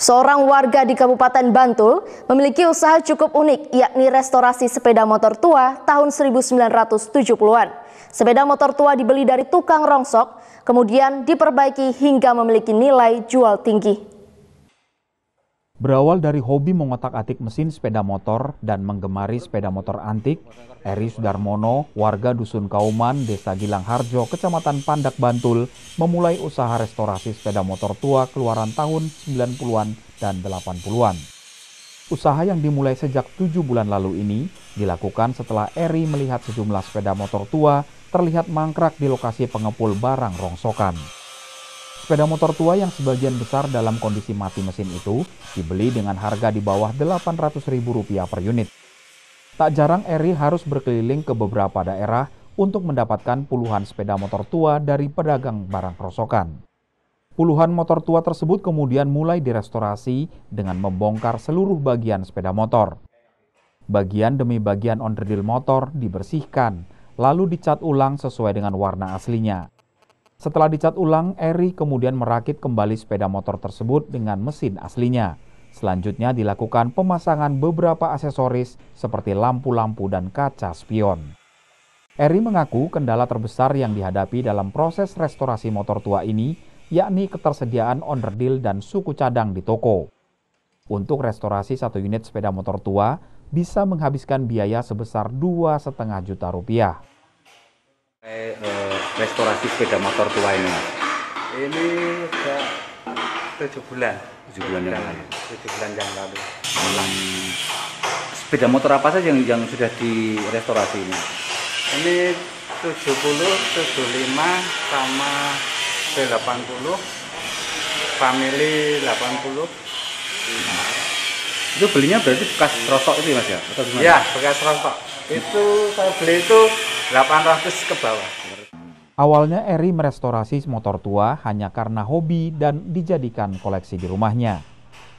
Seorang warga di Kabupaten Bantul memiliki usaha cukup unik yakni restorasi sepeda motor tua tahun 1970-an. Sepeda motor tua dibeli dari tukang rongsok, kemudian diperbaiki hingga memiliki nilai jual tinggi. Berawal dari hobi mengotak-atik mesin sepeda motor dan menggemari sepeda motor antik, Eri Sudarmono, warga Dusun Kauman, Desa Gilang Harjo, Kecamatan Pandak, Bantul, memulai usaha restorasi sepeda motor tua keluaran tahun 90-an dan 80-an. Usaha yang dimulai sejak tujuh bulan lalu ini dilakukan setelah Eri melihat sejumlah sepeda motor tua terlihat mangkrak di lokasi pengepul barang rongsokan. Sepeda motor tua yang sebagian besar dalam kondisi mati mesin itu dibeli dengan harga di bawah Rp800.000 per unit. Tak jarang Eri harus berkeliling ke beberapa daerah untuk mendapatkan puluhan sepeda motor tua dari pedagang barang perosokan. Puluhan motor tua tersebut kemudian mulai direstorasi dengan membongkar seluruh bagian sepeda motor. Bagian demi bagian onderdil motor dibersihkan, lalu dicat ulang sesuai dengan warna aslinya. Setelah dicat ulang, Eri kemudian merakit kembali sepeda motor tersebut dengan mesin aslinya. Selanjutnya dilakukan pemasangan beberapa aksesoris seperti lampu-lampu dan kaca spion. Eri mengaku kendala terbesar yang dihadapi dalam proses restorasi motor tua ini yakni ketersediaan onderdil dan suku cadang di toko. Untuk restorasi satu unit sepeda motor tua bisa menghabiskan biaya sebesar dua juta rupiah. Eh, eh restorasi sepeda motor tua ini mas? Ini sudah tujuh bulan. Tujuh bulan yang lalu. Tujuh bulan yang lalu. Hmm. Sepeda motor apa saja yang, yang sudah direstorasi ini? Ini 70, 75 sama 80, family 80. Hmm. Itu belinya berarti bekas rosok itu ya mas ya? Iya, bekas rosok. Itu saya beli itu 800 ke bawah. Awalnya Eri merestorasi motor tua hanya karena hobi dan dijadikan koleksi di rumahnya.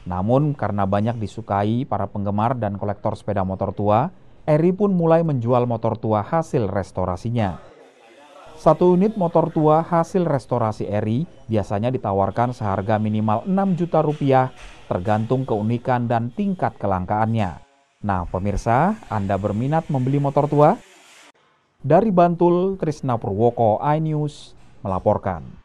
Namun karena banyak disukai para penggemar dan kolektor sepeda motor tua, Eri pun mulai menjual motor tua hasil restorasinya. Satu unit motor tua hasil restorasi Eri biasanya ditawarkan seharga minimal 6 juta rupiah tergantung keunikan dan tingkat kelangkaannya. Nah pemirsa, Anda berminat membeli motor tua? Dari Bantul, Krisna Purwoko, iNews melaporkan.